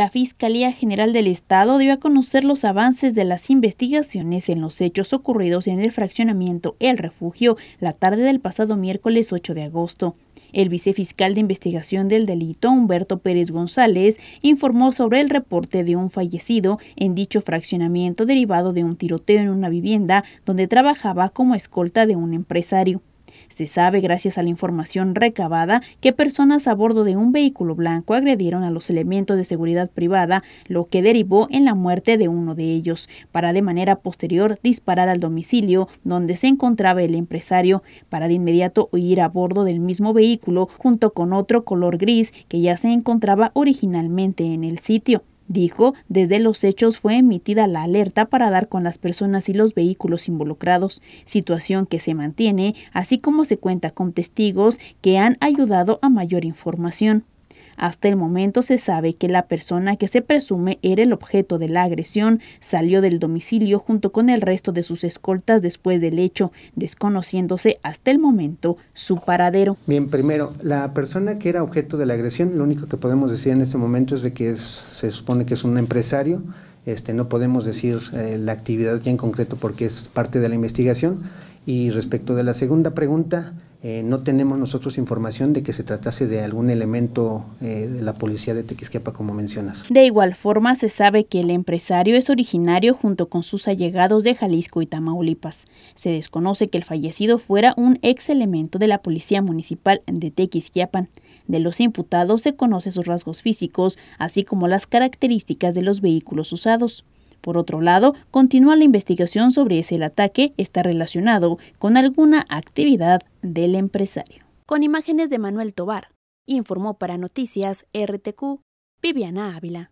La Fiscalía General del Estado dio a conocer los avances de las investigaciones en los hechos ocurridos en el fraccionamiento El Refugio la tarde del pasado miércoles 8 de agosto. El vicefiscal de investigación del delito, Humberto Pérez González, informó sobre el reporte de un fallecido en dicho fraccionamiento derivado de un tiroteo en una vivienda donde trabajaba como escolta de un empresario. Se sabe, gracias a la información recabada, que personas a bordo de un vehículo blanco agredieron a los elementos de seguridad privada, lo que derivó en la muerte de uno de ellos, para de manera posterior disparar al domicilio donde se encontraba el empresario, para de inmediato huir a bordo del mismo vehículo junto con otro color gris que ya se encontraba originalmente en el sitio. Dijo, desde los hechos fue emitida la alerta para dar con las personas y los vehículos involucrados, situación que se mantiene, así como se cuenta con testigos que han ayudado a mayor información. Hasta el momento se sabe que la persona que se presume era el objeto de la agresión salió del domicilio junto con el resto de sus escoltas después del hecho, desconociéndose hasta el momento su paradero. Bien, primero, la persona que era objeto de la agresión, lo único que podemos decir en este momento es de que se supone que es un empresario, este, no podemos decir eh, la actividad ya en concreto porque es parte de la investigación y respecto de la segunda pregunta, eh, no tenemos nosotros información de que se tratase de algún elemento eh, de la policía de Tequisquiapa, como mencionas. De igual forma, se sabe que el empresario es originario junto con sus allegados de Jalisco y Tamaulipas. Se desconoce que el fallecido fuera un ex elemento de la Policía Municipal de Tequisquiapan. De los imputados se conocen sus rasgos físicos, así como las características de los vehículos usados. Por otro lado, continúa la investigación sobre si el ataque está relacionado con alguna actividad del empresario. Con imágenes de Manuel Tobar, informó para Noticias RTQ Viviana Ávila.